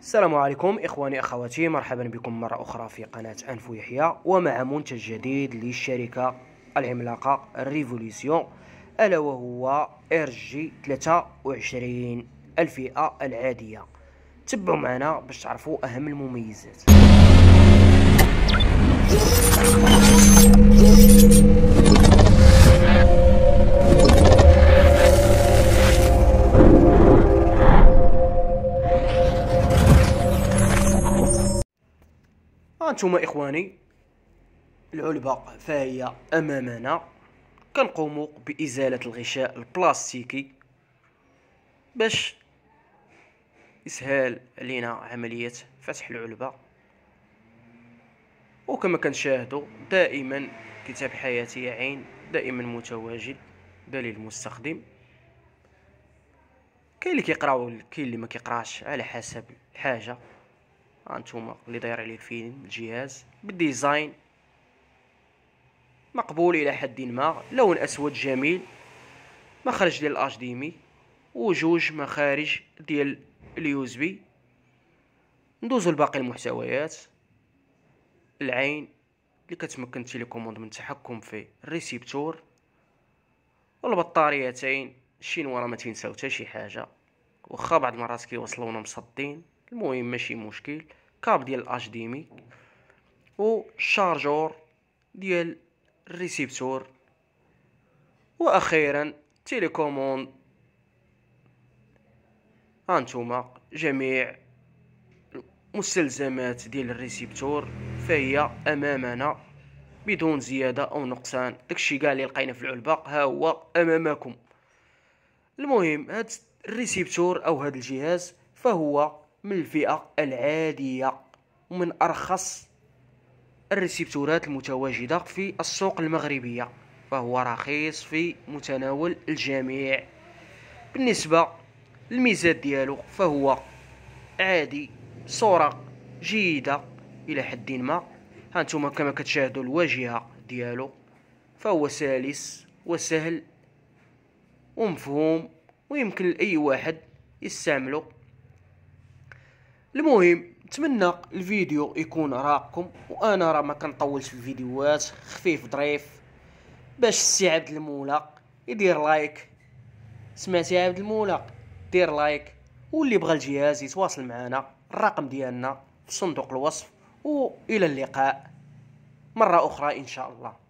السلام عليكم اخواني اخواتي مرحبا بكم مرة اخرى في قناة انف يحيى ومع منتج جديد للشركة العملاقة ريفوليسيون الا وهو ار جي 23 الفئة العادية تبعوا معنا باش تعرفوا اهم المميزات هانتوما اخواني العلبة فهي امامنا كنقومو بازالة الغشاء البلاستيكي باش يسهل علينا عملية فتح العلبة وكما كنشاهدو دائما كتاب حياتي عين دائما متواجد دليل المستخدم كاين اللي كيقراو كاين اللي ما كيقراش على حسب الحاجه هانتوما اللي داير عليه الفيلم الجهاز بالديزاين مقبول الى حد ما لون اسود جميل مخرج ديال الاش دي مي وجوج مخارج ديال اليو اس بي ندوزو لباقي المحتويات العين اللي كتمكن تيليكوموند من التحكم في الريسيبتور والبطاريتين الشينوا راه ما تنساو حتى شي حاجه واخا بعض المرات كيوصلونا مصدين المهم ماشي مشكل كاب ديال الاش مي و الشارجور ديال الريسيبتور واخيرا تيليكوموند هانتوما جميع مستلزمات ديال الريسيبتور فهي امامنا بدون زياده او نقصان داكشي كاع اللي لقينا في العلبه ها هو امامكم المهم هاد الريسيبتور او هاد الجهاز فهو من الفئة العادية ومن أرخص الريسبتورات المتواجدة في السوق المغربية فهو رخيص في متناول الجميع بالنسبة للميزات ديالو فهو عادي صورة جيدة إلى حد ما هانتوما كما كتشاهدوا الواجهة ديالو فهو سلس وسهل ومفهوم ويمكن لأي واحد يستعمله المهم نتمنى الفيديو يكون راقكم وانا راه ما كنطولش في الفيديوهات خفيف ظريف باش السي عبد المولى يدير لايك سمعتي عبد المولى دير لايك واللي بغى الجهاز يتواصل معنا الرقم ديالنا في صندوق الوصف والى اللقاء مره اخرى ان شاء الله